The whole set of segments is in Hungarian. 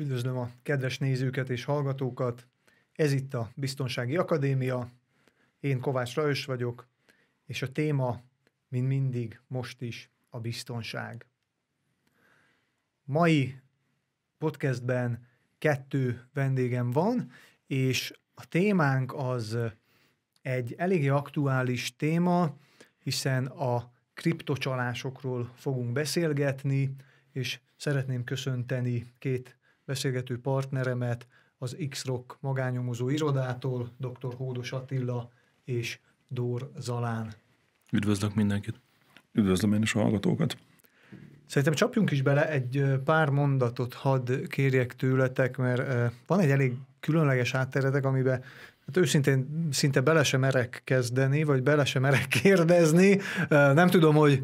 Üdvözlöm a kedves nézőket és hallgatókat. Ez itt a Biztonsági Akadémia. Én Kovács Rajos vagyok, és a téma, mint mindig, most is a biztonság. Mai podcastben kettő vendégem van, és a témánk az egy eléggé aktuális téma, hiszen a kriptocsalásokról fogunk beszélgetni, és szeretném köszönteni két beszélgető partneremet, az X-Rock magányomozó irodától, dr. Hódos Attila és Dór Zalán. Üdvözlök mindenkit! Üdvözlöm én is a hallgatókat! Szerintem csapjunk is bele, egy pár mondatot hadd kérjek tőletek, mert van egy elég különleges átteretek, amiben Hát őszintén szinte bele sem merek kezdeni, vagy bele sem merek kérdezni. Nem tudom, hogy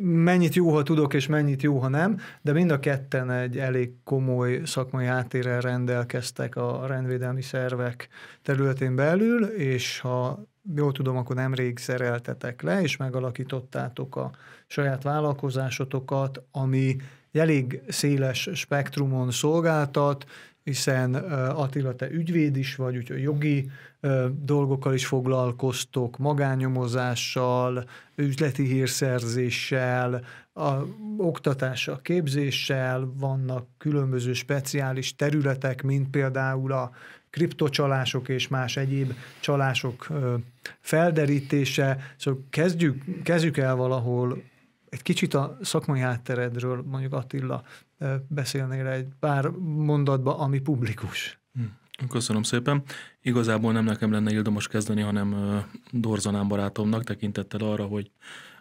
mennyit jó, ha tudok, és mennyit jó, ha nem, de mind a ketten egy elég komoly szakmai háttérrel rendelkeztek a rendvédelmi szervek területén belül, és ha jól tudom, akkor nemrég szereltetek le, és megalakítottátok a saját vállalkozásotokat, ami elég széles spektrumon szolgáltat, hiszen Attila, te ügyvéd is vagy, úgyhogy jogi dolgokkal is foglalkoztok, magányomozással, üzleti hírszerzéssel, a oktatással, képzéssel, vannak különböző speciális területek, mint például a kriptocsalások és más egyéb csalások felderítése. Szóval kezdjük, kezdjük el valahol egy kicsit a szakmai hátteredről, mondjuk Attila, beszélnél egy pár mondatba, ami publikus. Hm. Köszönöm szépen. Igazából nem nekem lenne ildomos kezdeni, hanem Dorzanán barátomnak tekintettel arra, hogy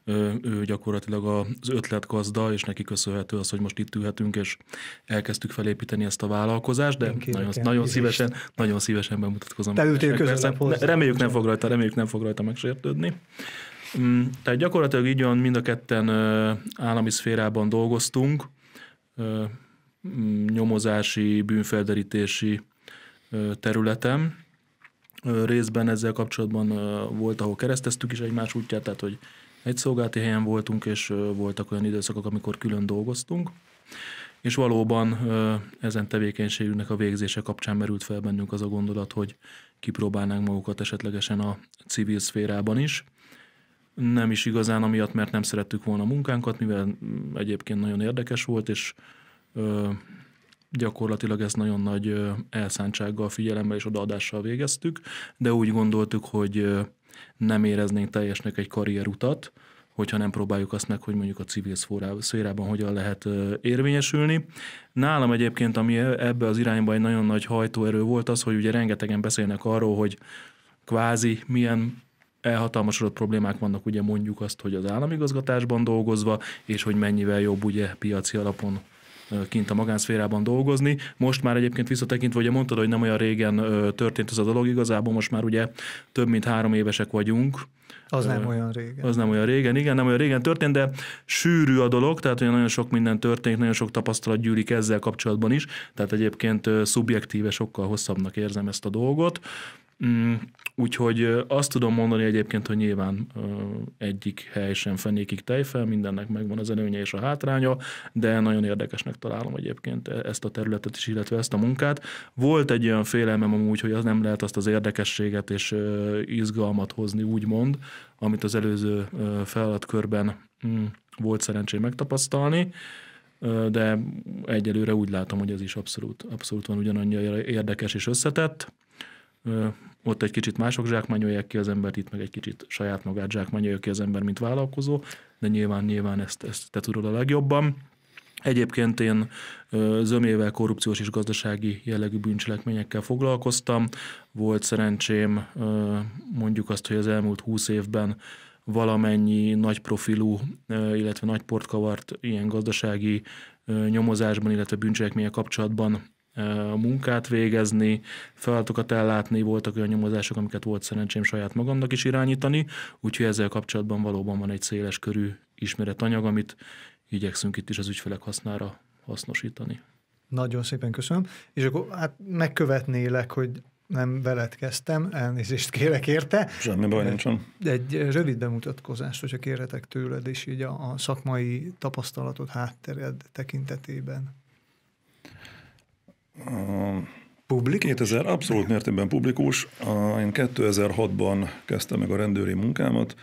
ő gyakorlatilag az ötletgazda, és neki köszönhető az, hogy most itt ülhetünk, és elkezdtük felépíteni ezt a vállalkozást, de nagyon, nagyon, szívesen, nagyon szívesen bemutatkozom. Te ültél Reméljük nem fog rajta, reméljük nem fog rajta megsértődni. Mm, tehát gyakorlatilag így olyan mind a ketten állami szférában dolgoztunk, mm, nyomozási, bűnfelderítési területem. Részben ezzel kapcsolatban volt, ahol kereszteztük is egymás útját, tehát hogy egy szolgálati helyen voltunk, és voltak olyan időszakok, amikor külön dolgoztunk, és valóban ezen tevékenységünknek a végzése kapcsán merült fel bennünk az a gondolat, hogy kipróbálnánk magukat esetlegesen a civil szférában is. Nem is igazán amiatt, mert nem szerettük volna a munkánkat, mivel mm, egyébként nagyon érdekes volt, és gyakorlatilag ezt nagyon nagy elszántsággal, figyelemmel és odaadással végeztük, de úgy gondoltuk, hogy nem éreznénk teljesnek egy karrierutat, hogyha nem próbáljuk azt meg, hogy mondjuk a civil szférában hogyan lehet érvényesülni. Nálam egyébként, ami e- ebbe az irányba egy nagyon nagy hajtóerő volt, az, hogy ugye rengetegen beszélnek arról, hogy kvázi milyen elhatalmasodott problémák vannak ugye mondjuk azt, hogy az államigazgatásban dolgozva, és hogy mennyivel jobb ugye piaci alapon kint a magánszférában dolgozni. Most már egyébként visszatekintve, ugye mondtad, hogy nem olyan régen történt ez a dolog, igazából most már ugye több mint három évesek vagyunk, az nem olyan régen. Az nem olyan régen, igen, nem olyan régen történt, de sűrű a dolog, tehát olyan nagyon sok minden történik, nagyon sok tapasztalat gyűlik ezzel kapcsolatban is, tehát egyébként szubjektíve sokkal hosszabbnak érzem ezt a dolgot. Mm, úgyhogy azt tudom mondani egyébként, hogy nyilván egyik hely sem fenékig tejfel, mindennek megvan az előnye és a hátránya, de nagyon érdekesnek találom egyébként e-, ezt a területet is, illetve ezt a munkát. Volt egy olyan félelmem amúgy, hogy az nem lehet azt az érdekességet és izgalmat hozni, úgymond, amit az előző feladatkörben mm, volt szerencsém megtapasztalni de egyelőre úgy látom, hogy ez is abszolút, abszolút van ugyanannyira érdekes és összetett ott egy kicsit mások zsákmányolják ki az embert, itt meg egy kicsit saját magát zsákmányolja ki az ember, mint vállalkozó, de nyilván, nyilván ezt, ezt te tudod a legjobban. Egyébként én zömével korrupciós és gazdasági jellegű bűncselekményekkel foglalkoztam. Volt szerencsém mondjuk azt, hogy az elmúlt húsz évben valamennyi nagy profilú, illetve nagy portkavart ilyen gazdasági nyomozásban, illetve bűncselekmények kapcsolatban a munkát végezni, feladatokat ellátni, voltak olyan nyomozások, amiket volt szerencsém saját magamnak is irányítani, úgyhogy ezzel kapcsolatban valóban van egy széles körű ismeretanyag, amit igyekszünk itt is az ügyfelek hasznára hasznosítani. Nagyon szépen köszönöm, és akkor hát megkövetnélek, hogy nem veled kezdtem, elnézést kérek érte. Semmi baj nincsen. Egy rövid bemutatkozást, hogyha kérhetek tőled, és így a, szakmai tapasztalatod háttered tekintetében. Publikus? 2000, abszolút mértékben publikus. Én 2006-ban kezdtem meg a rendőri munkámat,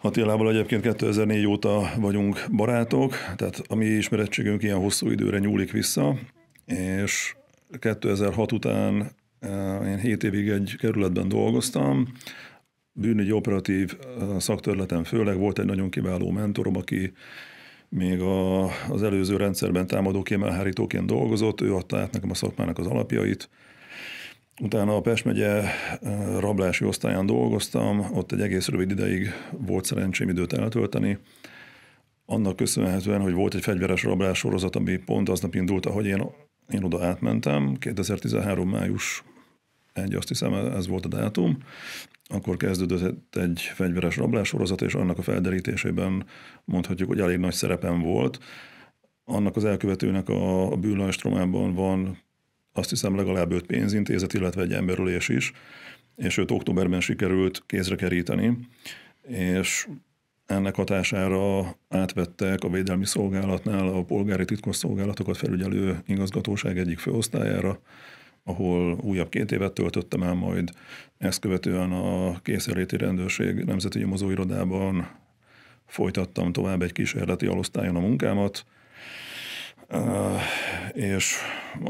Attilával egyébként 2004 óta vagyunk barátok, tehát a mi ismerettségünk ilyen hosszú időre nyúlik vissza, és 2006 után e, én 7 évig egy kerületben dolgoztam, bűnügyi operatív e, szakterületen, főleg volt egy nagyon kiváló mentorom, aki még a, az előző rendszerben támadó kémelhárítóként dolgozott, ő adta át nekem a szakmának az alapjait. Utána a Pest megye eh, rablási osztályán dolgoztam, ott egy egész rövid ideig volt szerencsém időt eltölteni. Annak köszönhetően, hogy volt egy fegyveres rablás sorozat, ami pont aznap indult, ahogy én, én oda átmentem, 2013. május egy, azt hiszem ez volt a dátum, akkor kezdődött egy fegyveres rablás sorozat, és annak a felderítésében mondhatjuk, hogy elég nagy szerepem volt. Annak az elkövetőnek a, a bűnlajstromában van azt hiszem legalább öt pénzintézet, illetve egy emberülés is, és őt októberben sikerült kézre keríteni, és ennek hatására átvettek a Védelmi Szolgálatnál a polgári titkosszolgálatokat felügyelő igazgatóság egyik főosztályára, ahol újabb két évet töltöttem el, majd ezt követően a készenléti rendőrség nemzeti nyomozóirodában folytattam tovább egy kísérleti alosztályon a munkámat, eh, és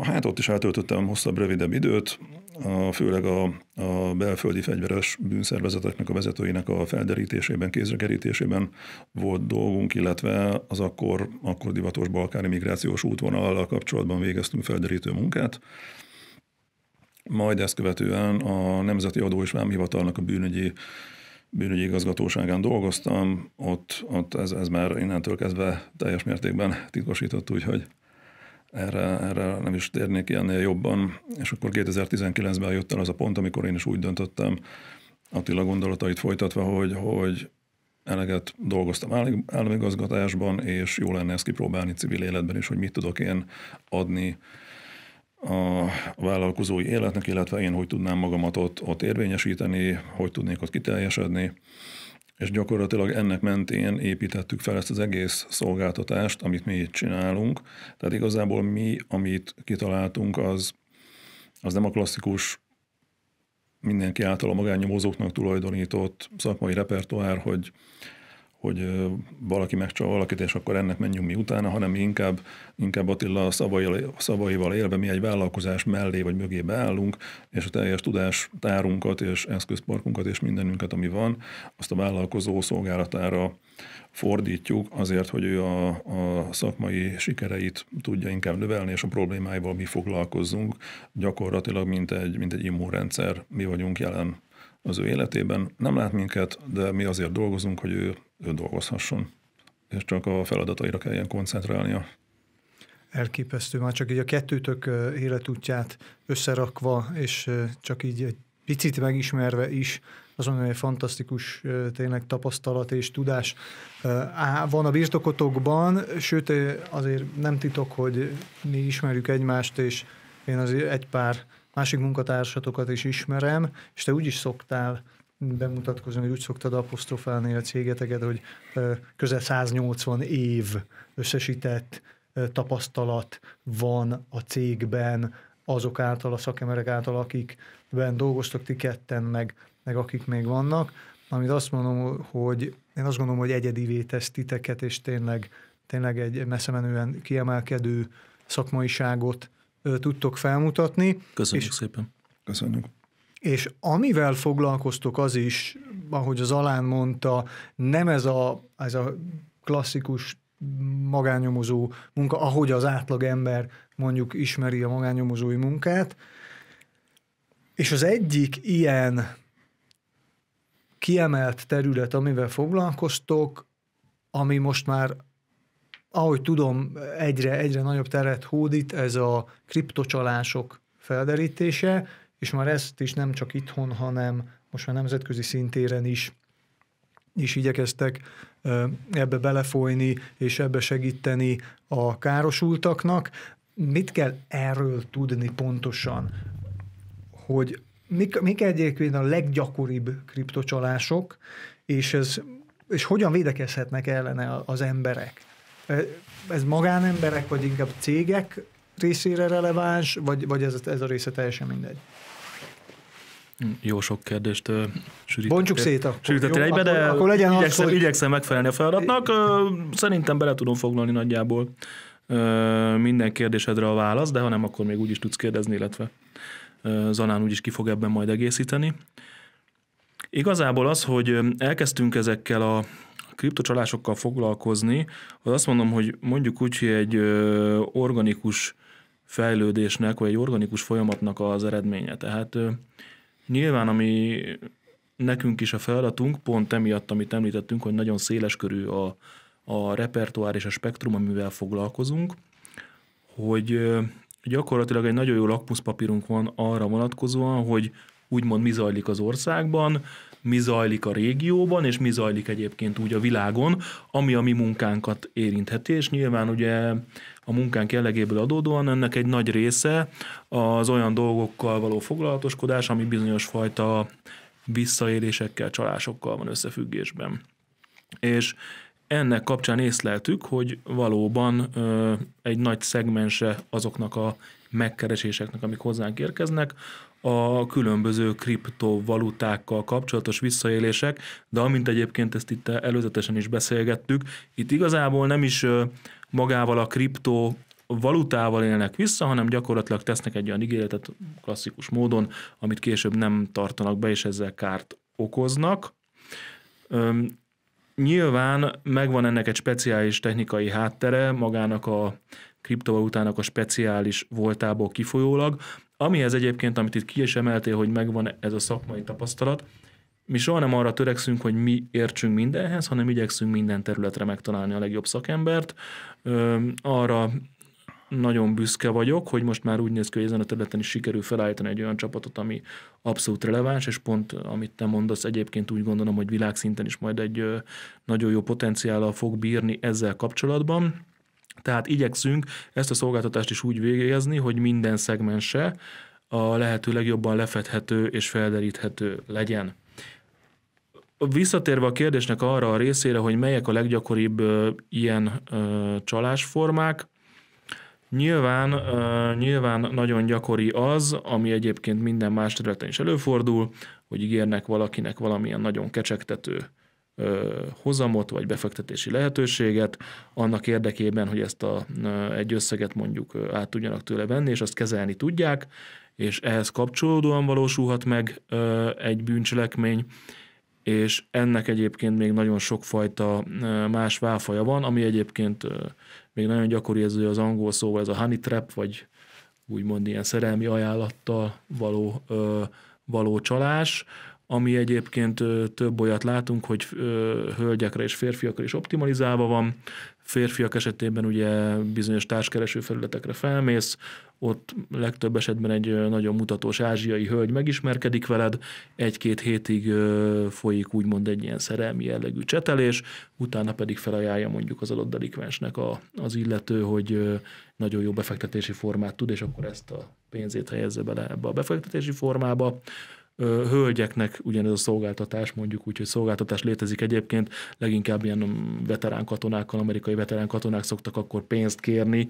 hát ott is eltöltöttem hosszabb, rövidebb időt, főleg a, a belföldi fegyveres bűnszervezeteknek, a vezetőinek a felderítésében, kézrekerítésében volt dolgunk, illetve az akkor, akkor divatos balkáni migrációs útvonallal kapcsolatban végeztünk felderítő munkát. Majd ezt követően a Nemzeti Adó és Vámhivatalnak a bűnügyi bűnügyi igazgatóságán dolgoztam, ott, ott ez, ez már innentől kezdve teljes mértékben titkosított, úgyhogy erre, erre nem is térnék ilyennél jobban. És akkor 2019-ben jött el az a pont, amikor én is úgy döntöttem, Attila gondolatait folytatva, hogy, hogy eleget dolgoztam államigazgatásban, és jó lenne ezt kipróbálni civil életben is, hogy mit tudok én adni a vállalkozói életnek, illetve én hogy tudnám magamat ott, ott érvényesíteni, hogy tudnék ott kiteljesedni, és gyakorlatilag ennek mentén építettük fel ezt az egész szolgáltatást, amit mi itt csinálunk. Tehát igazából mi, amit kitaláltunk, az, az nem a klasszikus mindenki által a magánnyomozóknak tulajdonított szakmai repertoár, hogy hogy valaki megcsal valakit, és akkor ennek menjünk mi utána, hanem mi inkább, inkább Attila szavaival, szavaival élve mi egy vállalkozás mellé vagy mögé beállunk, és a teljes tudás tárunkat és eszközparkunkat és mindenünket, ami van, azt a vállalkozó szolgálatára fordítjuk azért, hogy ő a, a szakmai sikereit tudja inkább növelni, és a problémáival mi foglalkozzunk. Gyakorlatilag, mint egy, mint egy immunrendszer, mi vagyunk jelen az ő életében. Nem lát minket, de mi azért dolgozunk, hogy ő ő dolgozhasson, és csak a feladataira kelljen koncentrálnia. Elképesztő, már csak így a kettőtök életútját összerakva, és csak így egy picit megismerve is, azon mondom, fantasztikus tényleg tapasztalat és tudás van a birtokotokban, sőt azért nem titok, hogy mi ismerjük egymást, és én azért egy pár másik munkatársatokat is ismerem, és te úgy is szoktál bemutatkozni, hogy úgy szoktad apostrofálni a cégeteket, hogy közel 180 év összesített tapasztalat van a cégben azok által, a szakemberek által, akikben dolgoztak ti ketten, meg, meg akik még vannak, amit azt mondom, hogy én azt gondolom, hogy egyedivé tesz titeket, és tényleg, tényleg egy messze menően kiemelkedő szakmaiságot tudtok felmutatni. Köszönjük és szépen. Köszönjük. És amivel foglalkoztok az is, ahogy az Alán mondta, nem ez a, ez a klasszikus magányomozó munka, ahogy az átlag ember mondjuk ismeri a magányomozói munkát. És az egyik ilyen kiemelt terület, amivel foglalkoztok, ami most már, ahogy tudom, egyre, egyre nagyobb teret hódít, ez a kriptocsalások felderítése, és már ezt is nem csak itthon, hanem most már nemzetközi szintéren is is igyekeztek ebbe belefolyni és ebbe segíteni a károsultaknak. Mit kell erről tudni pontosan, hogy mik, mik egyébként a leggyakoribb kriptocsalások, és, ez, és hogyan védekezhetnek ellene az emberek? Ez magánemberek, vagy inkább cégek részére releváns, vagy, vagy ez, ez a része teljesen mindegy? Jó sok kérdést sűrített, Bontsuk szét akkor. Sűrítettél egybe, de akkor, akkor legyen igyekszem, az, hogy... igyekszem megfelelni a feladatnak. Szerintem bele tudom foglalni nagyjából minden kérdésedre a választ, de ha nem, akkor még úgy is tudsz kérdezni, illetve Zanán úgyis ki fog ebben majd egészíteni. Igazából az, hogy elkezdtünk ezekkel a kriptocsalásokkal foglalkozni, az azt mondom, hogy mondjuk úgy, hogy egy organikus fejlődésnek, vagy egy organikus folyamatnak az eredménye. Tehát Nyilván, ami nekünk is a feladatunk, pont emiatt, amit említettünk, hogy nagyon széles körű a, a repertoár és a spektrum, amivel foglalkozunk, hogy gyakorlatilag egy nagyon jó lakmuszpapírunk van arra vonatkozóan, hogy úgymond mi zajlik az országban, mi zajlik a régióban, és mi zajlik egyébként úgy a világon, ami a mi munkánkat érintheti, és nyilván ugye a munkánk jellegéből adódóan ennek egy nagy része az olyan dolgokkal való foglalatoskodás, ami bizonyos fajta visszaélésekkel, csalásokkal van összefüggésben. És ennek kapcsán észleltük, hogy valóban ö, egy nagy szegmense azoknak a megkereséseknek, amik hozzánk érkeznek, a különböző kriptovalutákkal kapcsolatos visszaélések, de amint egyébként ezt itt előzetesen is beszélgettük, itt igazából nem is magával a kriptó valutával élnek vissza, hanem gyakorlatilag tesznek egy olyan ígéretet klasszikus módon, amit később nem tartanak be, és ezzel kárt okoznak. Üm, nyilván megvan ennek egy speciális technikai háttere, magának a kriptovalutának a speciális voltából kifolyólag, amihez egyébként, amit itt ki is emeltél, hogy megvan ez a szakmai tapasztalat, mi soha nem arra törekszünk, hogy mi értsünk mindenhez, hanem igyekszünk minden területre megtalálni a legjobb szakembert. Arra nagyon büszke vagyok, hogy most már úgy néz ki, hogy ezen a területen is sikerül felállítani egy olyan csapatot, ami abszolút releváns, és pont amit te mondasz, egyébként úgy gondolom, hogy világszinten is majd egy nagyon jó potenciállal fog bírni ezzel kapcsolatban. Tehát igyekszünk ezt a szolgáltatást is úgy végezni, hogy minden szegmense a lehető legjobban lefedhető és felderíthető legyen. Visszatérve a kérdésnek arra a részére, hogy melyek a leggyakoribb ö, ilyen ö, csalásformák, nyilván, ö, nyilván nagyon gyakori az, ami egyébként minden más területen is előfordul, hogy ígérnek valakinek valamilyen nagyon kecsegtető hozamot vagy befektetési lehetőséget annak érdekében, hogy ezt a, egy összeget mondjuk át tudjanak tőle venni, és azt kezelni tudják, és ehhez kapcsolódóan valósulhat meg egy bűncselekmény, és ennek egyébként még nagyon sokfajta más válfaja van, ami egyébként még nagyon gyakori ez az angol szóval, ez a honey trap, vagy úgymond ilyen szerelmi ajánlattal való, való csalás, ami egyébként több olyat látunk, hogy hölgyekre és férfiakra is optimalizálva van, Férfiak esetében ugye bizonyos társkereső felületekre felmész, ott legtöbb esetben egy nagyon mutatós ázsiai hölgy megismerkedik veled, egy-két hétig folyik úgymond egy ilyen szerelmi jellegű csetelés, utána pedig felajánlja mondjuk az adott delikvensnek a, az illető, hogy nagyon jó befektetési formát tud, és akkor ezt a pénzét helyezze bele ebbe a befektetési formába hölgyeknek ugyanez a szolgáltatás, mondjuk úgy, hogy szolgáltatás létezik egyébként, leginkább ilyen mm, veterán katonákkal, amerikai veterán katonák szoktak akkor pénzt kérni,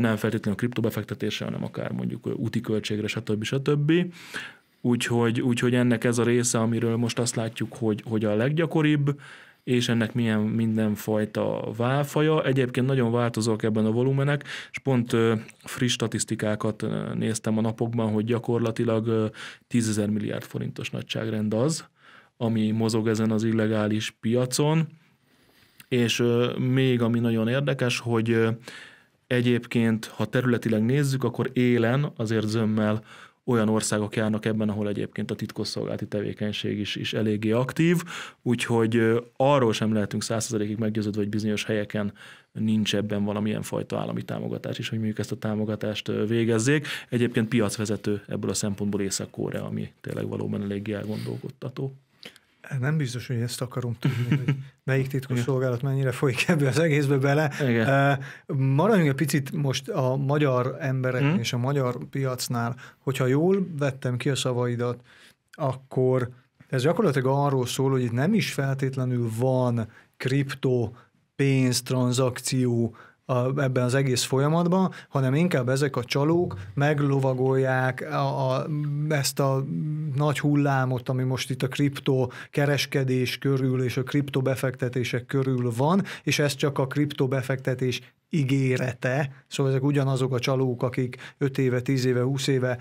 nem feltétlenül kriptobefektetésre, hanem akár mondjuk úti költségre, stb. stb. Úgyhogy, úgyhogy ennek ez a része, amiről most azt látjuk, hogy, hogy a leggyakoribb, és ennek milyen mindenfajta válfaja. Egyébként nagyon változók ebben a volumenek, és pont friss statisztikákat néztem a napokban, hogy gyakorlatilag 10 ezer milliárd forintos nagyságrend az, ami mozog ezen az illegális piacon, és még ami nagyon érdekes, hogy egyébként, ha területileg nézzük, akkor élen azért zömmel olyan országok járnak ebben, ahol egyébként a titkosszolgálati tevékenység is, is eléggé aktív, úgyhogy arról sem lehetünk százszerzelékig meggyőződve, hogy bizonyos helyeken nincs ebben valamilyen fajta állami támogatás is, hogy mondjuk ezt a támogatást végezzék. Egyébként piacvezető ebből a szempontból Észak-Korea, ami tényleg valóban eléggé elgondolkodtató nem biztos, hogy ezt akarom tudni, hogy melyik szolgálat mennyire folyik ebbe az egészbe bele. Igen. Maradjunk egy picit most a magyar emberek hmm. és a magyar piacnál. Hogyha jól vettem ki a szavaidat, akkor ez gyakorlatilag arról szól, hogy itt nem is feltétlenül van kripto pénztranszakció a, ebben az egész folyamatban, hanem inkább ezek a csalók meglovagolják a, a, ezt a nagy hullámot, ami most itt a kripto kereskedés körül és a kriptobefektetések körül van, és ez csak a kriptobefektetés ígérete, szóval ezek ugyanazok a csalók, akik 5 éve, 10 éve, 20 éve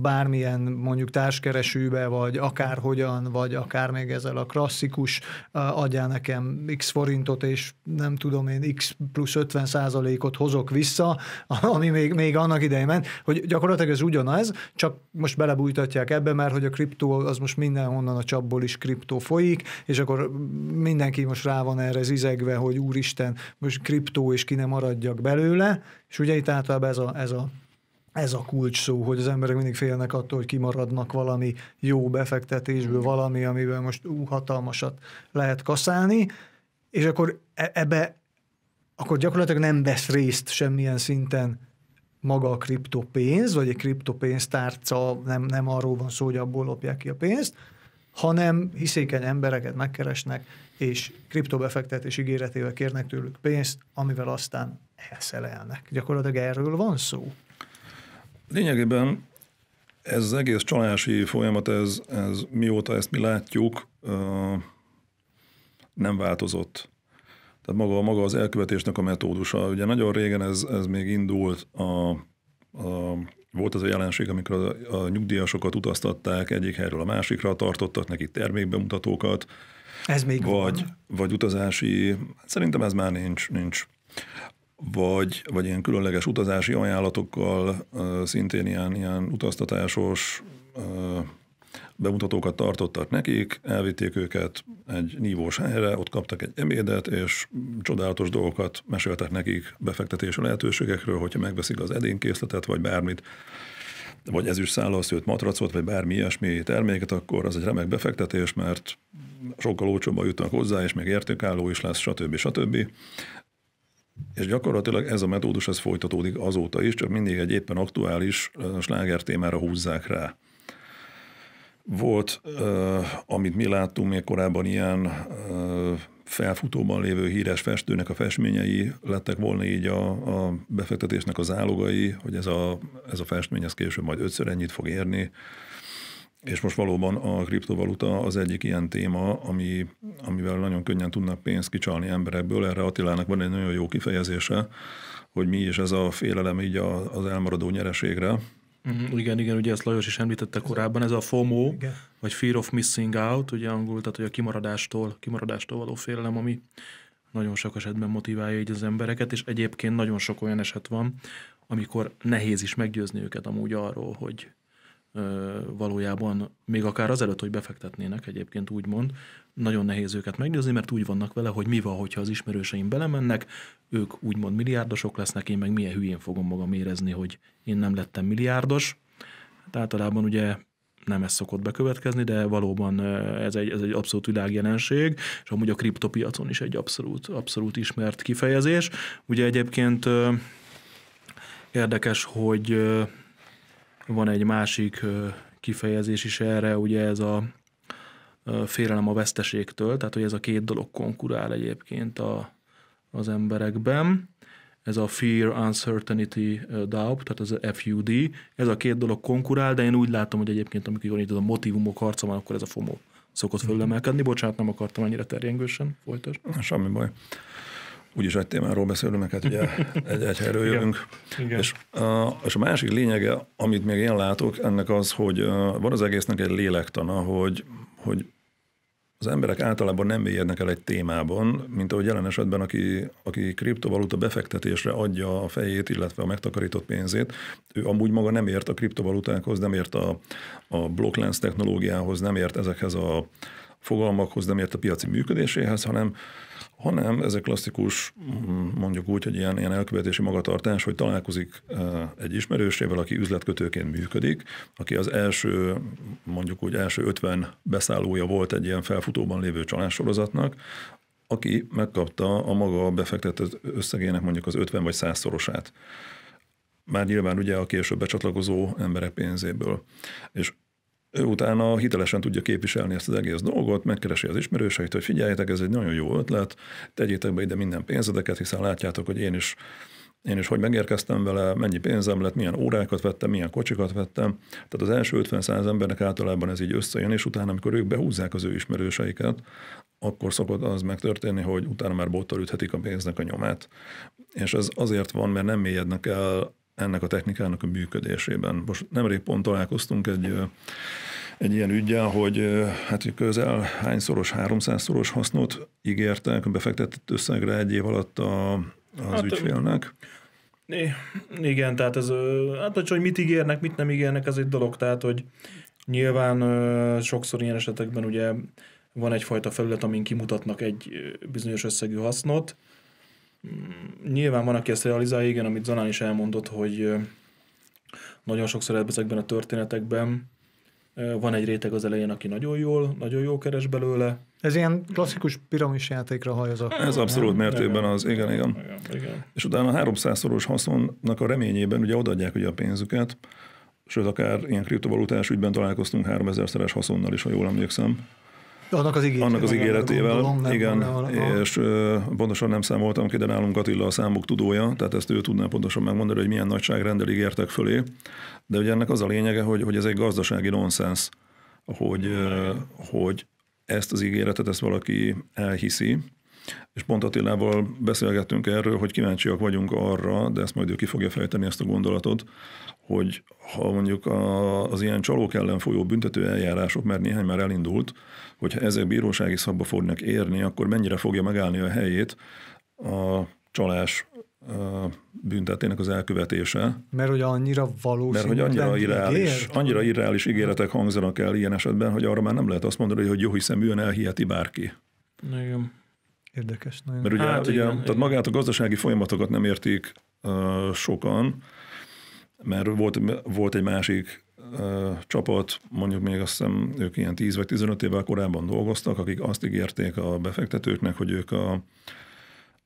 bármilyen mondjuk társkeresőbe, vagy akárhogyan, vagy akár még ezzel a klasszikus adjál nekem x forintot, és nem tudom én x plusz 50 százalékot hozok vissza, ami még, még annak idején ment, hogy gyakorlatilag ez ugyanaz, csak most belebújtatják ebbe, mert hogy a kriptó az most mindenhonnan a csapból is kriptó folyik, és akkor mindenki most rá van erre zizegve, hogy úristen, most kriptó és ki nem marad maradjak belőle, és ugye itt általában ez a, ez a ez a kulcs szó, hogy az emberek mindig félnek attól, hogy kimaradnak valami jó befektetésből, valami, amivel most ú, hatalmasat lehet kaszálni, és akkor e, ebbe akkor gyakorlatilag nem vesz részt semmilyen szinten maga a kriptopénz, vagy egy kriptopénztárca, nem, nem arról van szó, hogy abból lopják ki a pénzt, hanem hiszékeny embereket megkeresnek, és kriptobefektetés ígéretével kérnek tőlük pénzt, amivel aztán elszelelnek. Gyakorlatilag erről van szó. Lényegében ez az egész csalási folyamat, ez, ez mióta ezt mi látjuk, nem változott. Tehát maga, maga az elkövetésnek a metódusa. Ugye nagyon régen ez, ez még indult, a, a, volt az a jelenség, amikor a, a nyugdíjasokat utaztatták egyik helyről a másikra, tartottak nekik termékbemutatókat, ez még vagy, van. Vagy utazási, szerintem ez már nincs, nincs. Vagy, vagy ilyen különleges utazási ajánlatokkal, szintén ilyen, ilyen utaztatásos bemutatókat tartottak nekik, elvitték őket egy nívós helyre, ott kaptak egy emédet, és csodálatos dolgokat meséltek nekik befektetési lehetőségekről, hogyha megveszik az edénykészletet, vagy bármit vagy ezüst szállal szőtt matracot, vagy bármi ilyesmi terméket, akkor az egy remek befektetés, mert sokkal olcsóbban jutnak hozzá, és még értékálló is lesz, stb. stb. És gyakorlatilag ez a metódus ez folytatódik azóta is, csak mindig egy éppen aktuális sláger témára húzzák rá. Volt, amit mi láttunk még korábban ilyen felfutóban lévő híres festőnek a festményei lettek volna így a, a befektetésnek az állogai, hogy ez a, ez a festmény ez később majd ötször ennyit fog érni, és most valóban a kriptovaluta az egyik ilyen téma, ami, amivel nagyon könnyen tudnak pénzt kicsalni emberekből. Erre Attilának van egy nagyon jó kifejezése, hogy mi is ez a félelem így az elmaradó nyereségre, Uh-huh, igen, igen, ugye ezt Lajos is említette korábban, ez a FOMO, igen. vagy Fear of Missing Out, ugye angol, tehát hogy a kimaradástól, kimaradástól való félelem, ami nagyon sok esetben motiválja így az embereket, és egyébként nagyon sok olyan eset van, amikor nehéz is meggyőzni őket amúgy arról, hogy, valójában még akár azelőtt, hogy befektetnének egyébként úgymond, nagyon nehéz őket meggyőzni, mert úgy vannak vele, hogy mi van, hogyha az ismerőseim belemennek, ők úgymond milliárdosok lesznek, én meg milyen hülyén fogom magam érezni, hogy én nem lettem milliárdos. Hát általában ugye nem ez szokott bekövetkezni, de valóban ez egy, ez egy abszolút világjelenség, és amúgy a kriptopiacon is egy abszolút, abszolút ismert kifejezés. Ugye egyébként érdekes, hogy van egy másik kifejezés is erre, ugye ez a félelem a veszteségtől, tehát hogy ez a két dolog konkurál egyébként a, az emberekben. Ez a Fear, Uncertainty, Doubt, tehát az FUD, ez a két dolog konkurál, de én úgy látom, hogy egyébként amikor jól itt a motivumok harca van, akkor ez a FOMO szokott fölülemelkedni. Bocsánat, nem akartam annyira terjengősen, folytasd. Semmi baj úgyis egy témáról beszélünk, mert hát ugye egy, egy helyről jövünk. Igen. És, és a másik lényege, amit még én látok, ennek az, hogy van az egésznek egy lélektana, hogy, hogy az emberek általában nem mélyednek el egy témában, mint ahogy jelen esetben, aki, aki kriptovaluta befektetésre adja a fejét, illetve a megtakarított pénzét, ő amúgy maga nem ért a kriptovalutákhoz, nem ért a, a blokklánc technológiához, nem ért ezekhez a fogalmakhoz, nem ért a piaci működéséhez, hanem hanem ez egy klasszikus, mondjuk úgy, hogy ilyen, ilyen elkövetési magatartás, hogy találkozik egy ismerősével, aki üzletkötőként működik, aki az első, mondjuk úgy első 50 beszállója volt egy ilyen felfutóban lévő csalássorozatnak, aki megkapta a maga befektetett összegének mondjuk az 50 vagy 100 szorosát. Már nyilván ugye a később becsatlakozó emberek pénzéből. És ő utána hitelesen tudja képviselni ezt az egész dolgot, megkeresi az ismerőseit, hogy figyeljetek, ez egy nagyon jó ötlet, tegyétek be ide minden pénzedeket, hiszen látjátok, hogy én is én is hogy megérkeztem vele, mennyi pénzem lett, milyen órákat vettem, milyen kocsikat vettem. Tehát az első 50 száz embernek általában ez így összejön, és utána, amikor ők behúzzák az ő ismerőseiket, akkor szokott az megtörténni, hogy utána már bottal üthetik a pénznek a nyomát. És ez azért van, mert nem mélyednek el ennek a technikának a működésében. Most nemrég pont találkoztunk egy, egy ilyen ügyel, hogy hát közel hányszoros, háromszázszoros hasznot ígértek befektetett összegre egy év alatt a, az hát, ügyfélnek. Igen, tehát ez, hát hogy, hogy mit ígérnek, mit nem ígérnek, ez egy dolog, tehát hogy nyilván sokszor ilyen esetekben ugye van egyfajta felület, amin kimutatnak egy bizonyos összegű hasznot, Mm, nyilván van, aki ezt realizálja, igen, amit Zanán is elmondott, hogy nagyon sokszor ezekben a történetekben van egy réteg az elején, aki nagyon jól, nagyon jól keres belőle. Ez ilyen klasszikus piramis játékra hajozott. Ez abszolút mértékben az, igen, igen. igen, igen. És utána a 300-szoros haszonnak a reményében ugye odaadják ugye a pénzüket, sőt, akár ilyen kriptovalutás ügyben találkoztunk 3000-szeres haszonnal is, ha jól emlékszem. Annak az, igény, annak az ígéretével, gondolom, nem, igen, és ö, pontosan nem számoltam ki, de nálunk Attila a számok tudója, tehát ezt ő tudná pontosan megmondani, hogy milyen nagyságrendel ígértek fölé, de ugye ennek az a lényege, hogy, hogy ez egy gazdasági nonsens, hogy, ö, hogy ezt az ígéretet, ezt valaki elhiszi, és pont Attilával beszélgettünk erről, hogy kíváncsiak vagyunk arra, de ezt majd ő ki fogja fejteni ezt a gondolatot, hogy ha mondjuk a, az ilyen csalók ellen folyó büntető eljárások, mert néhány már elindult, hogyha ezek bírósági szabba fognak érni, akkor mennyire fogja megállni a helyét a csalás büntetének az elkövetése. Mert hogy annyira valós. Mert hogy annyira irreális, annyira irreális ígéretek hangzanak el ilyen esetben, hogy arra már nem lehet azt mondani, hogy jó hiszeműen elhiheti bárki. Igen. Érdekes. Nagyon. Mert ugye, hát, ugye igen, tehát igen. magát a gazdasági folyamatokat nem értik uh, sokan, mert volt, volt egy másik ö, csapat, mondjuk még azt hiszem ők ilyen 10 vagy 15 évvel korábban dolgoztak, akik azt ígérték a befektetőknek, hogy ők a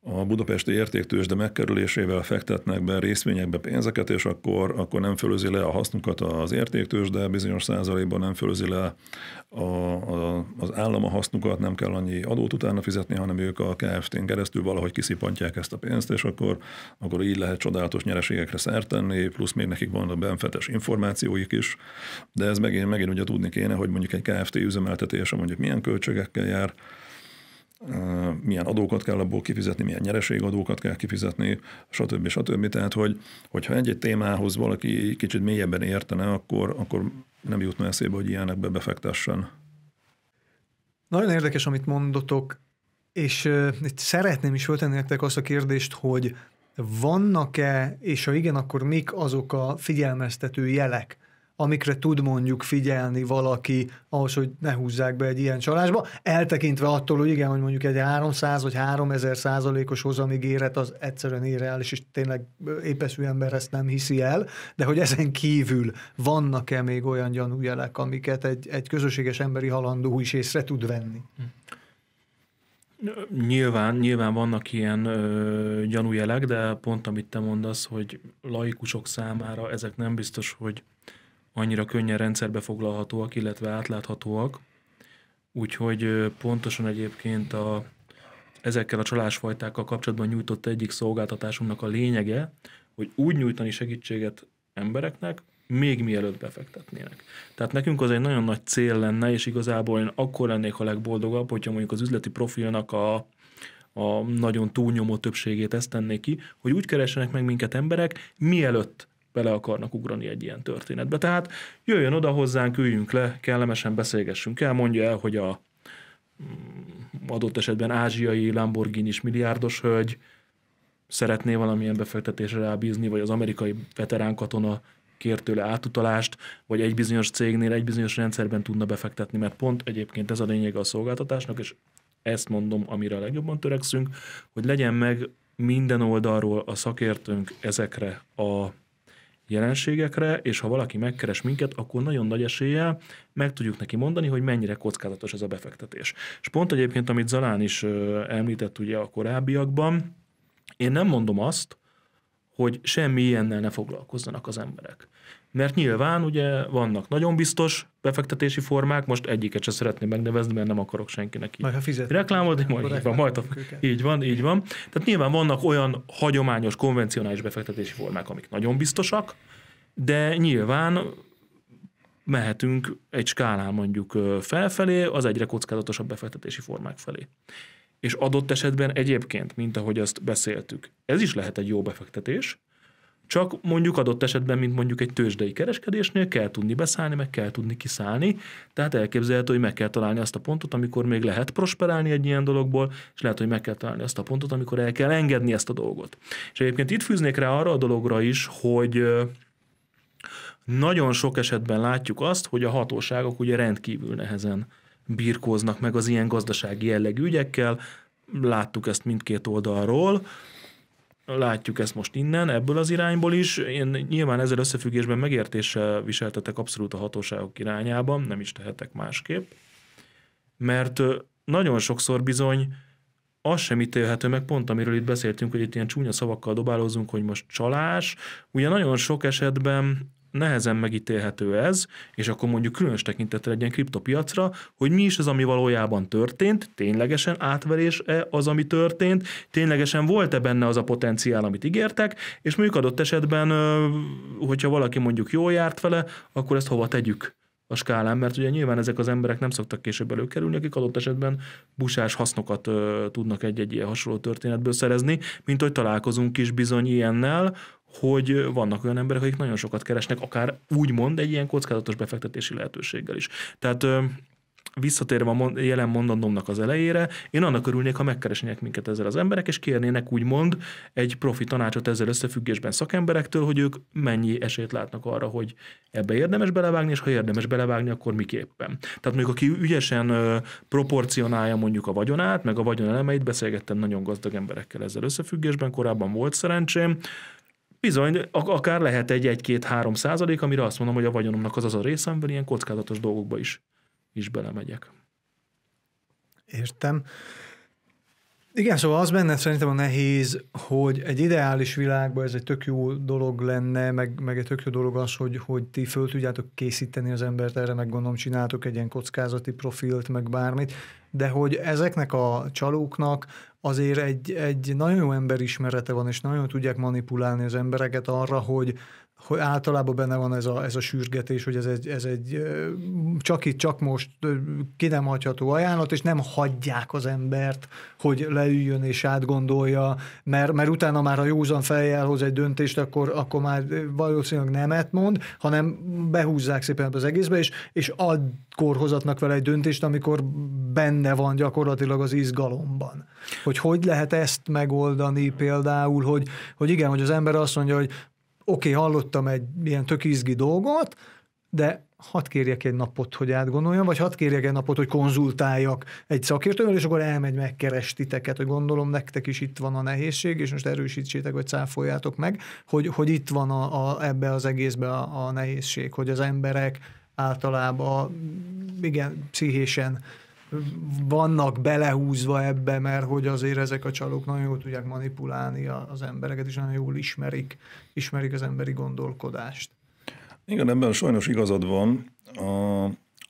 a budapesti de megkerülésével fektetnek be részvényekbe pénzeket, és akkor, akkor nem fölözi le a hasznukat az de bizonyos százalékban nem fölözi le a, a, az állam a hasznukat, nem kell annyi adót utána fizetni, hanem ők a KFT-n keresztül valahogy kiszipantják ezt a pénzt, és akkor, akkor így lehet csodálatos nyereségekre szert tenni, plusz még nekik vannak benfetes információik is, de ez megint, megint ugye tudni kéne, hogy mondjuk egy KFT üzemeltetése mondjuk milyen költségekkel jár, milyen adókat kell abból kifizetni, milyen nyereségadókat kell kifizetni, stb. stb. Tehát, hogy, hogyha egy-egy témához valaki kicsit mélyebben értene, akkor, akkor nem jutna eszébe, hogy ilyenekbe befektessen. Nagyon érdekes, amit mondotok, és uh, itt szeretném is föltenni nektek azt a kérdést, hogy vannak-e, és ha igen, akkor mik azok a figyelmeztető jelek, amikre tud mondjuk figyelni valaki ahhoz, hogy ne húzzák be egy ilyen csalásba, eltekintve attól, hogy igen, hogy mondjuk egy 300 vagy 3000 százalékos hozamigéret az egyszerűen irreális, és tényleg épeszű ember ezt nem hiszi el, de hogy ezen kívül vannak-e még olyan gyanújelek, amiket egy, egy közösséges emberi halandó is észre tud venni? Nyilván, nyilván vannak ilyen ö, gyanújelek, de pont amit te mondasz, hogy laikusok számára ezek nem biztos, hogy annyira könnyen rendszerbe foglalhatóak, illetve átláthatóak. Úgyhogy pontosan egyébként a, ezekkel a csalásfajtákkal kapcsolatban nyújtott egyik szolgáltatásunknak a lényege, hogy úgy nyújtani segítséget embereknek, még mielőtt befektetnének. Tehát nekünk az egy nagyon nagy cél lenne, és igazából én akkor lennék a legboldogabb, hogyha mondjuk az üzleti profilnak a, a nagyon túlnyomó többségét ezt tenné ki, hogy úgy keressenek meg minket emberek, mielőtt bele akarnak ugrani egy ilyen történetbe. Tehát jöjjön oda hozzánk, üljünk le, kellemesen beszélgessünk el, mondja el, hogy a mm, adott esetben ázsiai Lamborghini-s milliárdos hölgy szeretné valamilyen befektetésre rábízni, vagy az amerikai veterán katona kér tőle átutalást, vagy egy bizonyos cégnél, egy bizonyos rendszerben tudna befektetni, mert pont egyébként ez a lényege a szolgáltatásnak, és ezt mondom, amire a legjobban törekszünk, hogy legyen meg minden oldalról a szakértőnk ezekre a jelenségekre, és ha valaki megkeres minket, akkor nagyon nagy eséllyel meg tudjuk neki mondani, hogy mennyire kockázatos ez a befektetés. És pont egyébként, amit Zalán is említett ugye a korábbiakban, én nem mondom azt, hogy semmi ilyennel ne foglalkozzanak az emberek. Mert nyilván ugye vannak nagyon biztos befektetési formák, most egyiket sem szeretném megnevezni, mert nem akarok senkinek így majd, ha fizetni, reklámolni, majd így van, majd a, így van, így van. Tehát nyilván vannak olyan hagyományos, konvencionális befektetési formák, amik nagyon biztosak, de nyilván mehetünk egy skálán mondjuk felfelé, az egyre kockázatosabb befektetési formák felé. És adott esetben egyébként, mint ahogy azt beszéltük, ez is lehet egy jó befektetés, csak mondjuk adott esetben, mint mondjuk egy tőzsdei kereskedésnél kell tudni beszállni, meg kell tudni kiszállni, tehát elképzelhető, hogy meg kell találni azt a pontot, amikor még lehet prosperálni egy ilyen dologból, és lehet, hogy meg kell találni azt a pontot, amikor el kell engedni ezt a dolgot. És egyébként itt fűznék rá arra a dologra is, hogy nagyon sok esetben látjuk azt, hogy a hatóságok ugye rendkívül nehezen birkóznak meg az ilyen gazdasági jellegű ügyekkel, láttuk ezt mindkét oldalról, látjuk ezt most innen, ebből az irányból is. Én nyilván ezzel összefüggésben megértéssel viseltetek abszolút a hatóságok irányában, nem is tehetek másképp, mert nagyon sokszor bizony az sem ítélhető meg, pont amiről itt beszéltünk, hogy itt ilyen csúnya szavakkal dobálózunk, hogy most csalás. Ugye nagyon sok esetben nehezen megítélhető ez, és akkor mondjuk különös tekintetre egy ilyen kriptopiacra, hogy mi is az, ami valójában történt, ténylegesen átverés-e az, ami történt, ténylegesen volt-e benne az a potenciál, amit ígértek, és mondjuk adott esetben, hogyha valaki mondjuk jól járt vele, akkor ezt hova tegyük a skálán, mert ugye nyilván ezek az emberek nem szoktak később előkerülni, akik adott esetben busás hasznokat ö, tudnak egy-egy ilyen hasonló történetből szerezni, mint hogy találkozunk is bizony ilyennel, hogy vannak olyan emberek, akik nagyon sokat keresnek, akár úgymond egy ilyen kockázatos befektetési lehetőséggel is. Tehát visszatérve a jelen mondandomnak az elejére, én annak örülnék, ha megkeresnének minket ezzel az emberek, és kérnének úgymond egy profi tanácsot ezzel összefüggésben szakemberektől, hogy ők mennyi esélyt látnak arra, hogy ebbe érdemes belevágni, és ha érdemes belevágni, akkor miképpen. Tehát mondjuk, aki ügyesen ö, proporcionálja mondjuk a vagyonát, meg a vagyon elemeit, beszélgettem nagyon gazdag emberekkel ezzel összefüggésben, korábban volt szerencsém, Bizony, akár lehet egy 1-2-3 százalék, amire azt mondom, hogy a vagyonomnak az az a része, amivel ilyen kockázatos dolgokba is, is belemegyek. Értem. Igen, szóval az benne szerintem a nehéz, hogy egy ideális világban ez egy tök jó dolog lenne, meg, meg egy tök jó dolog az, hogy, hogy ti föl tudjátok készíteni az embert, erre meg gondolom csináltok egy ilyen kockázati profilt, meg bármit, de hogy ezeknek a csalóknak azért egy, egy nagyon jó emberismerete van, és nagyon tudják manipulálni az embereket arra, hogy, hogy általában benne van ez a, ez a sürgetés, hogy ez egy, ez egy csak itt, csak most ki nem hagyható ajánlat, és nem hagyják az embert, hogy leüljön és átgondolja, mert, mert utána már a józan fejjel hoz egy döntést, akkor, akkor már valószínűleg nemet mond, hanem behúzzák szépen az egészbe, és, és akkor hozatnak vele egy döntést, amikor benne van gyakorlatilag az izgalomban. Hogy hogy lehet ezt megoldani például, hogy, hogy igen, hogy az ember azt mondja, hogy oké, okay, hallottam egy ilyen tök izgi dolgot, de hadd kérjek egy napot, hogy átgondoljam, vagy hadd kérjek egy napot, hogy konzultáljak egy szakértővel, és akkor elmegy megkeres titeket, hogy gondolom nektek is itt van a nehézség, és most erősítsétek, vagy cáfoljátok meg, hogy, hogy itt van a, a, ebbe az egészbe a, a nehézség, hogy az emberek általában igen, pszichésen vannak belehúzva ebbe, mert hogy azért ezek a csalók nagyon jól tudják manipulálni az embereket, és nagyon jól ismerik, ismerik az emberi gondolkodást. Igen, ebben sajnos igazad van. A,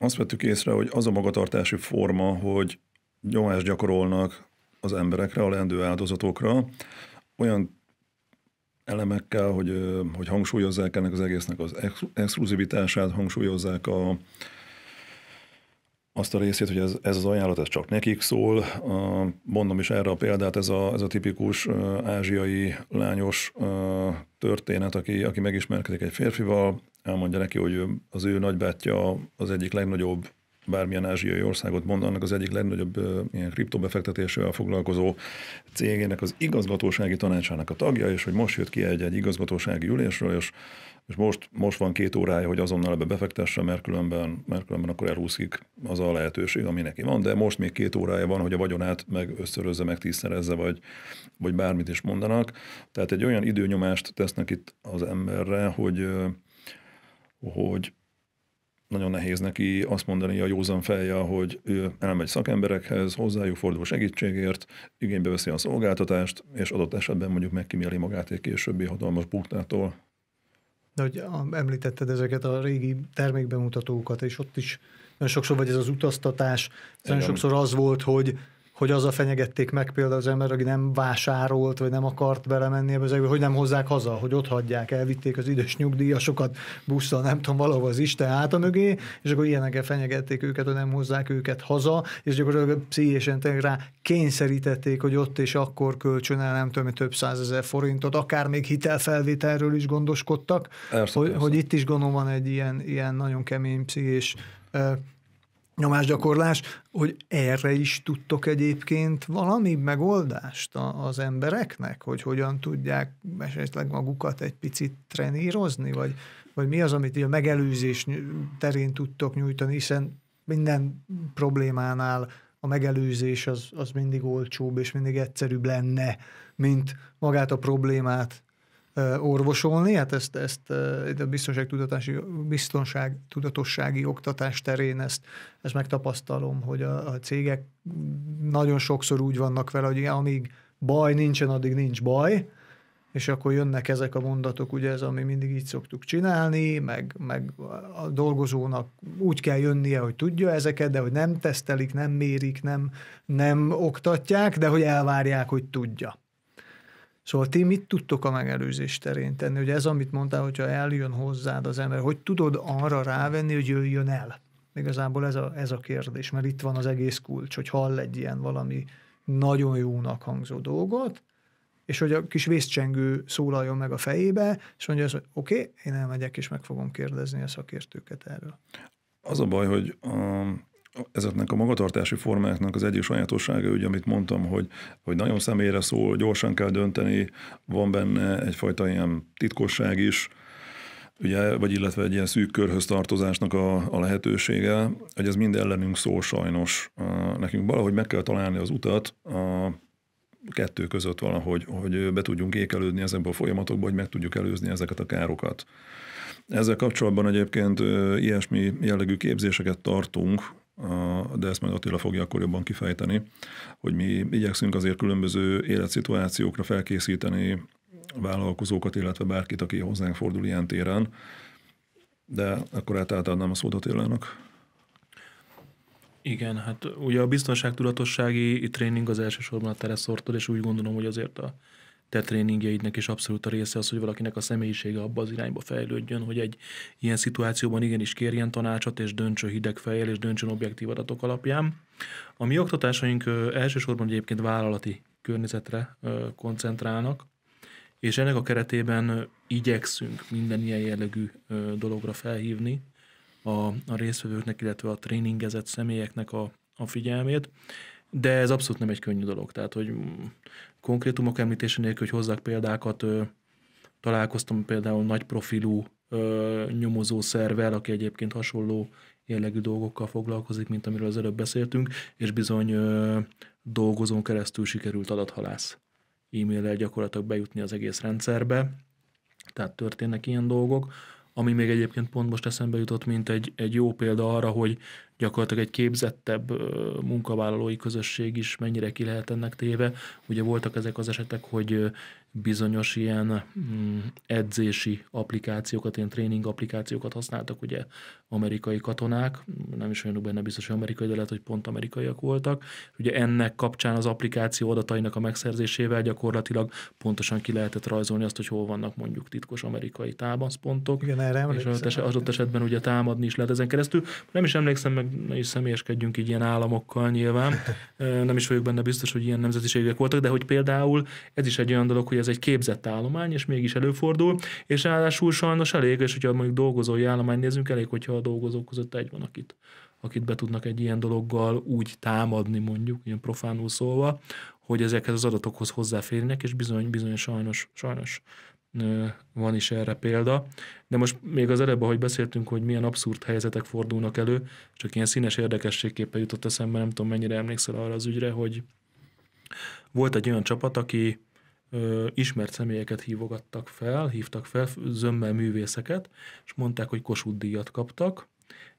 azt vettük észre, hogy az a magatartási forma, hogy nyomást gyakorolnak az emberekre, a leendő áldozatokra, olyan elemekkel, hogy, hogy hangsúlyozzák ennek az egésznek az exkluzivitását, hangsúlyozzák a, azt a részét, hogy ez, ez az ajánlat ez csak nekik szól. Mondom is erre a példát, ez a, ez a tipikus ázsiai lányos történet, aki, aki megismerkedik egy férfival, elmondja neki, hogy az ő nagybátyja az egyik legnagyobb bármilyen ázsiai országot mond, annak az egyik legnagyobb ilyen kriptobefektetéssel foglalkozó cégének az igazgatósági tanácsának a tagja, és hogy most jött ki egy, egy igazgatósági ülésről, és és most, most van két órája, hogy azonnal ebbe befektesse, mert különben, mert különben akkor elúszik az a lehetőség, ami neki van, de most még két órája van, hogy a vagyonát meg összörözze, meg tízszerezze, vagy, vagy bármit is mondanak. Tehát egy olyan időnyomást tesznek itt az emberre, hogy, hogy nagyon nehéz neki azt mondani a józan feje, hogy ő elmegy szakemberekhez, hozzájuk fordul segítségért, igénybe veszi a szolgáltatást, és adott esetben mondjuk megkíméli magát egy későbbi hatalmas buktától, de hogy említetted ezeket a régi termékbemutatókat, és ott is nagyon sokszor, vagy ez az utaztatás, nagyon sokszor az volt, hogy hogy azzal fenyegették meg például az ember, aki nem vásárolt, vagy nem akart belemenni ebbe az hogy nem hozzák haza, hogy ott hagyják, elvitték az idős nyugdíjasokat busszal, nem tudom, valahol az Isten a mögé, és akkor ilyenekkel fenyegették őket, hogy nem hozzák őket haza, és gyakorlatilag pszichésen rá kényszerítették, hogy ott és akkor kölcsön el, nem tudom, több százezer forintot, akár még hitelfelvételről is gondoskodtak, persze, hogy, persze. hogy itt is gondolom van egy ilyen, ilyen nagyon kemény pszichés nyomásgyakorlás, hogy erre is tudtok egyébként valami megoldást az embereknek, hogy hogyan tudják esetleg magukat egy picit trenírozni, vagy, vagy mi az, amit a megelőzés terén tudtok nyújtani, hiszen minden problémánál a megelőzés az, az mindig olcsóbb és mindig egyszerűbb lenne, mint magát a problémát orvosolni, hát ezt, ezt a biztonságtudatási, biztonságtudatossági oktatás terén ezt, ezt megtapasztalom, hogy a, a cégek nagyon sokszor úgy vannak vele, hogy amíg baj nincsen, addig nincs baj, és akkor jönnek ezek a mondatok, ugye ez, ami mindig így szoktuk csinálni, meg, meg a dolgozónak úgy kell jönnie, hogy tudja ezeket, de hogy nem tesztelik, nem mérik, nem, nem oktatják, de hogy elvárják, hogy tudja. Szóval ti mit tudtok a megelőzés terén tenni? Ugye ez, amit mondtál, hogyha eljön hozzád az ember, hogy tudod arra rávenni, hogy jöjjön el? Igazából ez a, ez a kérdés, mert itt van az egész kulcs, hogy hall egy ilyen valami nagyon jónak hangzó dolgot, és hogy a kis vészcsengő szólaljon meg a fejébe, és mondja az hogy oké, okay, én elmegyek, és meg fogom kérdezni a szakértőket erről. Az a baj, hogy um ezeknek a magatartási formáknak az egyik sajátossága, ugye, amit mondtam, hogy, hogy nagyon személyre szól, gyorsan kell dönteni, van benne egyfajta ilyen titkosság is, ugye, vagy illetve egy ilyen szűk körhöz tartozásnak a, a lehetősége, hogy ez mind ellenünk szól sajnos. Nekünk valahogy meg kell találni az utat a kettő között valahogy, hogy be tudjunk ékelődni ezekbe a folyamatokba, hogy meg tudjuk előzni ezeket a károkat. Ezzel kapcsolatban egyébként ilyesmi jellegű képzéseket tartunk, de ezt majd Attila fogja akkor jobban kifejteni, hogy mi igyekszünk azért különböző életszituációkra felkészíteni vállalkozókat, illetve bárkit, aki hozzánk fordul ilyen téren, de akkor át átadnám a szót Attilának. Igen, hát ugye a biztonságtudatossági tréning az elsősorban a tereszortól, és úgy gondolom, hogy azért a te tréningjeidnek is abszolút a része az, hogy valakinek a személyisége abba az irányba fejlődjön, hogy egy ilyen szituációban igenis kérjen tanácsot, és döntsön hideg fejjel, és döntsön objektív adatok alapján. A mi oktatásaink elsősorban egyébként vállalati környezetre koncentrálnak, és ennek a keretében igyekszünk minden ilyen jellegű dologra felhívni a, a résztvevőknek, illetve a tréningezett személyeknek a, a figyelmét. De ez abszolút nem egy könnyű dolog. Tehát, hogy mm, konkrétumok említése nélkül, hogy hozzák példákat, találkoztam például nagy profilú nyomozó szervel, aki egyébként hasonló jellegű dolgokkal foglalkozik, mint amiről az előbb beszéltünk, és bizony dolgozón keresztül sikerült adathalász e-mail-el gyakorlatilag bejutni az egész rendszerbe, tehát történnek ilyen dolgok. Ami még egyébként pont most eszembe jutott, mint egy, egy jó példa arra, hogy gyakorlatilag egy képzettebb munkavállalói közösség is mennyire ki lehet ennek téve. Ugye voltak ezek az esetek, hogy bizonyos ilyen mm, edzési applikációkat, ilyen tréning applikációkat használtak ugye amerikai katonák, nem is olyanok benne biztos, hogy amerikai, de lehet, hogy pont amerikaiak voltak. Ugye ennek kapcsán az applikáció adatainak a megszerzésével gyakorlatilag pontosan ki lehetett rajzolni azt, hogy hol vannak mondjuk titkos amerikai támaszpontok. Igen, erre és az adott esetben ugye támadni is lehet ezen keresztül. Nem is emlékszem meg ne is személyeskedjünk így ilyen államokkal nyilván. Nem is vagyok benne biztos, hogy ilyen nemzetiségek voltak, de hogy például ez is egy olyan dolog, hogy ez egy képzett állomány, és mégis előfordul, és ráadásul sajnos elég, és hogyha mondjuk dolgozói állomány nézünk, elég, hogyha a dolgozók között egy van, akit akit be tudnak egy ilyen dologgal úgy támadni, mondjuk, ilyen profánul szólva, hogy ezekhez az adatokhoz hozzáférnek, és bizony, bizony sajnos, sajnos van is erre példa. De most még az előbb, ahogy beszéltünk, hogy milyen abszurd helyzetek fordulnak elő, csak ilyen színes érdekességképpen jutott eszembe, nem tudom mennyire emlékszel arra az ügyre, hogy volt egy olyan csapat, aki ö, ismert személyeket hívogattak fel, hívtak fel, zömmel művészeket, és mondták, hogy Kossuth díjat kaptak,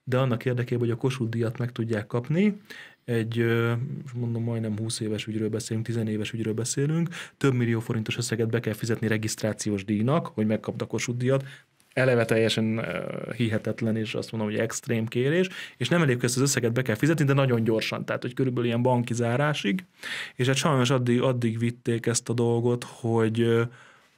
de annak érdekében, hogy a Kossuth díjat meg tudják kapni, egy, most mondom, majdnem 20 éves ügyről beszélünk, 10 éves ügyről beszélünk, több millió forintos összeget be kell fizetni regisztrációs díjnak, hogy megkapd a Kossuth díjat, eleve teljesen hihetetlen, és azt mondom, hogy extrém kérés, és nem elég, hogy ezt az összeget be kell fizetni, de nagyon gyorsan, tehát hogy körülbelül ilyen banki zárásig, és hát sajnos addig, addig vitték ezt a dolgot, hogy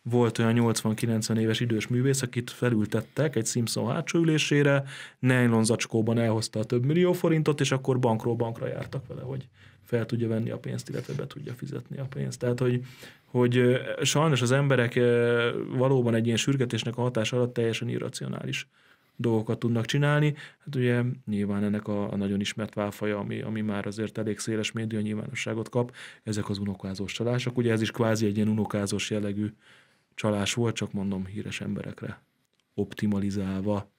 volt olyan 80-90 éves idős művész, akit felültettek egy Simpson hátsó ülésére, nylon zacskóban elhozta a több millió forintot, és akkor bankról bankra jártak vele, hogy fel tudja venni a pénzt, illetve be tudja fizetni a pénzt. Tehát, hogy, hogy sajnos az emberek valóban egy ilyen sürgetésnek a hatás alatt teljesen irracionális dolgokat tudnak csinálni. Hát ugye nyilván ennek a, a nagyon ismert válfaja, ami, ami már azért elég széles média nyilvánosságot kap, ezek az unokázós csalások. Ugye ez is kvázi egy ilyen unokázós jellegű csalás volt, csak mondom híres emberekre optimalizálva.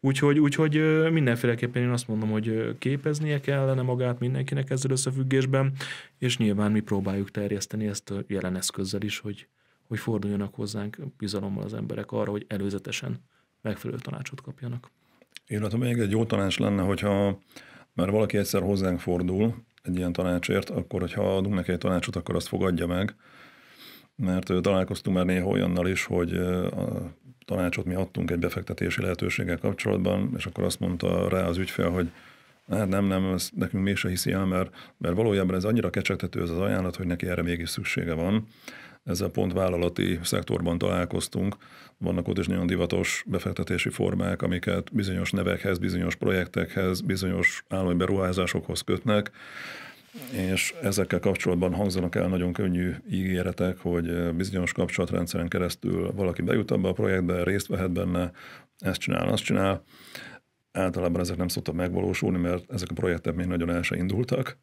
Úgyhogy, úgyhogy mindenféleképpen én azt mondom, hogy képeznie kellene magát mindenkinek ezzel összefüggésben, és nyilván mi próbáljuk terjeszteni ezt a jelen eszközzel is, hogy, hogy forduljanak hozzánk bizalommal az emberek arra, hogy előzetesen megfelelő tanácsot kapjanak. Illetve még egy jó tanács lenne, hogyha már valaki egyszer hozzánk fordul egy ilyen tanácsért, akkor hogyha adunk neki egy tanácsot, akkor azt fogadja meg, mert találkoztunk már néha olyannal is, hogy a tanácsot mi adtunk egy befektetési lehetőséggel kapcsolatban, és akkor azt mondta rá az ügyfél, hogy hát nem, nem, ez nekünk mégse hiszi el, mert, mert valójában ez annyira kecsegtető ez az ajánlat, hogy neki erre mégis szüksége van. Ezzel pont vállalati szektorban találkoztunk, vannak ott is nagyon divatos befektetési formák, amiket bizonyos nevekhez, bizonyos projektekhez, bizonyos állami beruházásokhoz kötnek, és ezekkel kapcsolatban hangzanak el nagyon könnyű ígéretek, hogy eh, bizonyos kapcsolatrendszeren keresztül valaki bejut abba a projektbe, részt vehet benne, ezt csinál, azt csinál. Általában ezek nem szoktak megvalósulni, mert ezek a projektek még nagyon el se indultak,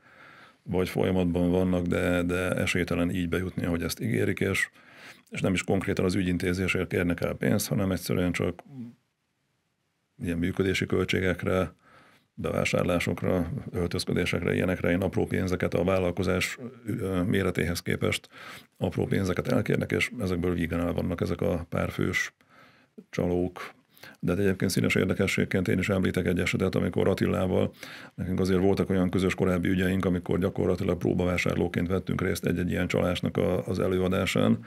vagy folyamatban vannak, de, de esélytelen így bejutni, ahogy ezt ígérik, és, és nem is konkrétan az ügyintézésért kérnek el pénzt, hanem egyszerűen csak ilyen működési költségekre, bevásárlásokra, öltözködésekre, ilyenekre én apró pénzeket a vállalkozás méretéhez képest apró pénzeket elkérnek, és ezekből vígan el vannak ezek a párfős csalók, de egyébként színes érdekességként én is említek egy esetet, amikor Attilával nekünk azért voltak olyan közös korábbi ügyeink, amikor gyakorlatilag próbavásárlóként vettünk részt egy-egy ilyen csalásnak a, az előadásán,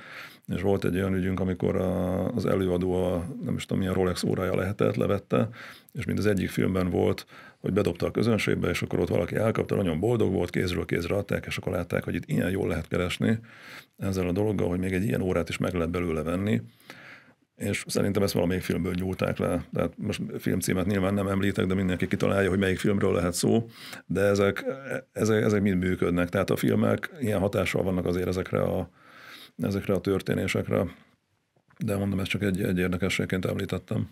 és volt egy olyan ügyünk, amikor a, az előadó a, nem is tudom, milyen Rolex órája lehetett, levette, és mint az egyik filmben volt, hogy bedobta a közönségbe, és akkor ott valaki elkapta, nagyon boldog volt, kézről kézre adták, és akkor látták, hogy itt ilyen jól lehet keresni ezzel a dologgal, hogy még egy ilyen órát is meg lehet belőle venni és szerintem ezt valamelyik filmből nyúlták le. Tehát most filmcímet nyilván nem említek, de mindenki kitalálja, hogy melyik filmről lehet szó, de ezek, ezek, ezek mind működnek. Tehát a filmek ilyen hatással vannak azért ezekre a, ezekre a történésekre, de mondom, ezt csak egy, egy érdekességként említettem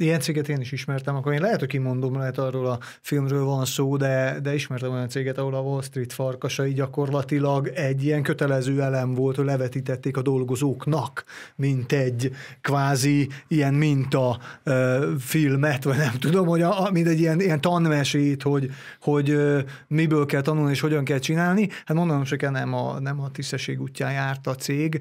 ilyen céget én is ismertem, akkor én lehet, hogy kimondom, lehet arról a filmről van szó, de, de ismertem olyan céget, ahol a Wall Street farkasai gyakorlatilag egy ilyen kötelező elem volt, hogy levetítették a dolgozóknak, mint egy kvázi ilyen minta ö, filmet, vagy nem tudom, hogy a, mint egy ilyen, ilyen tanmesét, hogy, hogy ö, miből kell tanulni és hogyan kell csinálni. Hát mondanom hogy nem a, nem a tisztesség útján járt a cég,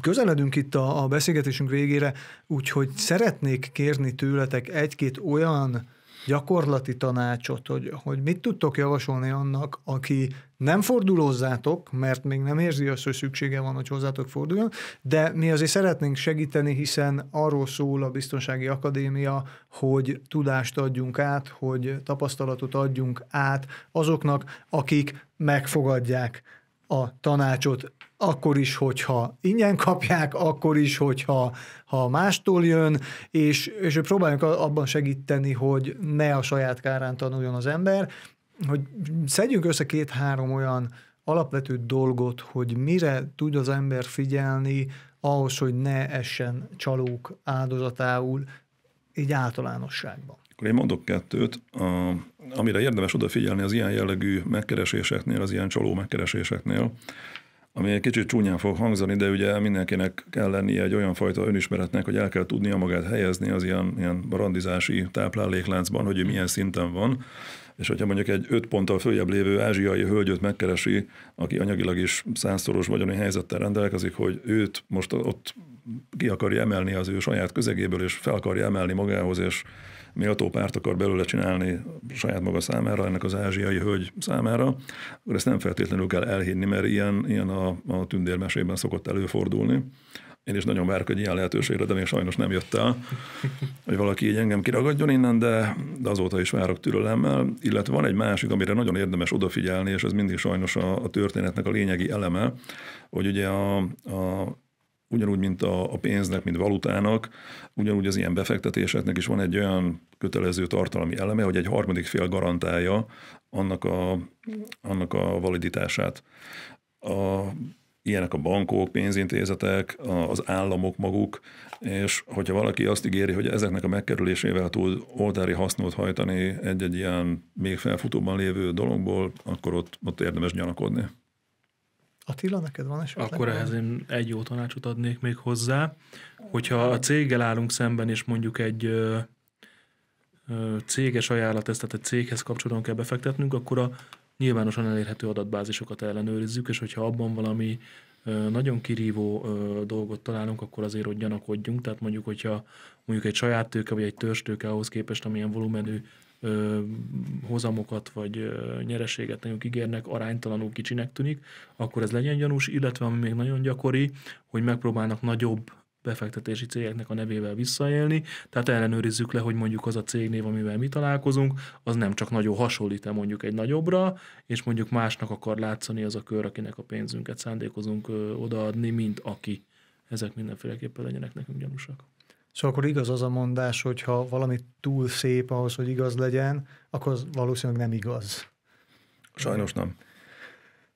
Közeledünk itt a, a beszélgetésünk végére, úgyhogy szeretnék kérni tőletek egy-két olyan gyakorlati tanácsot, hogy, hogy mit tudtok javasolni annak, aki nem fordul hozzátok, mert még nem érzi azt, hogy szüksége van, hogy hozzátok forduljon, de mi azért szeretnénk segíteni, hiszen arról szól a Biztonsági Akadémia, hogy tudást adjunk át, hogy tapasztalatot adjunk át azoknak, akik megfogadják a tanácsot akkor is, hogyha ingyen kapják, akkor is, hogyha ha mástól jön, és, és próbáljunk abban segíteni, hogy ne a saját kárán tanuljon az ember, hogy szedjünk össze két-három olyan alapvető dolgot, hogy mire tud az ember figyelni ahhoz, hogy ne essen csalók áldozatául, így általánosságban. Akkor én mondok kettőt, a, amire érdemes odafigyelni az ilyen jellegű megkereséseknél, az ilyen csaló megkereséseknél, ami egy kicsit csúnyán fog hangzani, de ugye mindenkinek kell lennie egy olyan fajta önismeretnek, hogy el kell tudnia magát helyezni az ilyen, ilyen randizási táplálékláncban, hogy ő milyen szinten van. És hogyha mondjuk egy öt ponttal följebb lévő ázsiai hölgyöt megkeresi, aki anyagilag is százszoros vagyoni helyzettel rendelkezik, hogy őt most ott ki akarja emelni az ő saját közegéből, és fel akarja emelni magához, és méltó párt akar belőle csinálni saját maga számára, ennek az ázsiai hölgy számára, akkor ezt nem feltétlenül kell elhinni, mert ilyen, ilyen a, a tündérmesében szokott előfordulni. Én is nagyon várok egy ilyen lehetőségre, de még sajnos nem jött el, hogy valaki így engem kiragadjon innen, de, de azóta is várok türelemmel. Illetve van egy másik, amire nagyon érdemes odafigyelni, és ez mindig sajnos a, a történetnek a lényegi eleme, hogy ugye a, a ugyanúgy, mint a, a pénznek, mint valutának, ugyanúgy az ilyen befektetéseknek is van egy olyan kötelező tartalmi eleme, hogy egy harmadik fél garantálja annak a, annak a validitását. A, ilyenek a bankok, pénzintézetek, az államok maguk, és hogyha valaki azt ígéri, hogy ezeknek a megkerülésével tud oltári hasznot hajtani egy-egy ilyen még felfutóban lévő dologból, akkor ott, ott érdemes gyanakodni. Attila, neked van esetleg? Akkor ehhez én egy jó tanácsot adnék még hozzá, hogyha a céggel állunk szemben, és mondjuk egy céges ajánlat, ezt, tehát egy céghez kapcsolódóan kell befektetnünk, akkor a nyilvánosan elérhető adatbázisokat ellenőrizzük, és hogyha abban valami nagyon kirívó dolgot találunk, akkor azért ott gyanakodjunk. Tehát mondjuk, hogyha mondjuk egy saját tőke vagy egy törstőke ahhoz képest, amilyen volumenű ö, hozamokat vagy ö, nyereséget nekünk ígérnek, aránytalanul kicsinek tűnik, akkor ez legyen gyanús, illetve ami még nagyon gyakori, hogy megpróbálnak nagyobb befektetési cégeknek a nevével visszaélni, tehát ellenőrizzük le, hogy mondjuk az a cégnév, amivel mi találkozunk, az nem csak nagyon hasonlít-e mondjuk egy nagyobbra, és mondjuk másnak akar látszani az a kör, akinek a pénzünket szándékozunk odaadni, mint aki. Ezek mindenféleképpen legyenek nekünk gyanúsak. Szóval akkor igaz az a mondás, hogy ha valami túl szép ahhoz, hogy igaz legyen, akkor az valószínűleg nem igaz. Sajnos nem.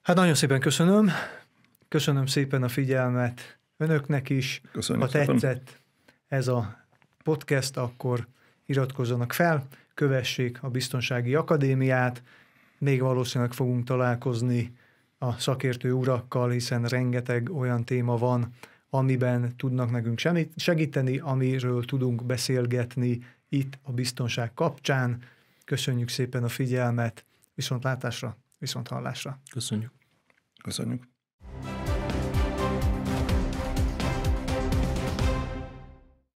Hát nagyon szépen köszönöm. Köszönöm szépen a figyelmet önöknek is. Köszönöm ha tetszett szépen. ez a podcast, akkor iratkozzanak fel, kövessék a Biztonsági Akadémiát, még valószínűleg fogunk találkozni a szakértő urakkal, hiszen rengeteg olyan téma van, amiben tudnak nekünk segíteni, amiről tudunk beszélgetni itt a biztonság kapcsán. Köszönjük szépen a figyelmet, viszontlátásra, viszonthallásra. Köszönjük. Köszönjük.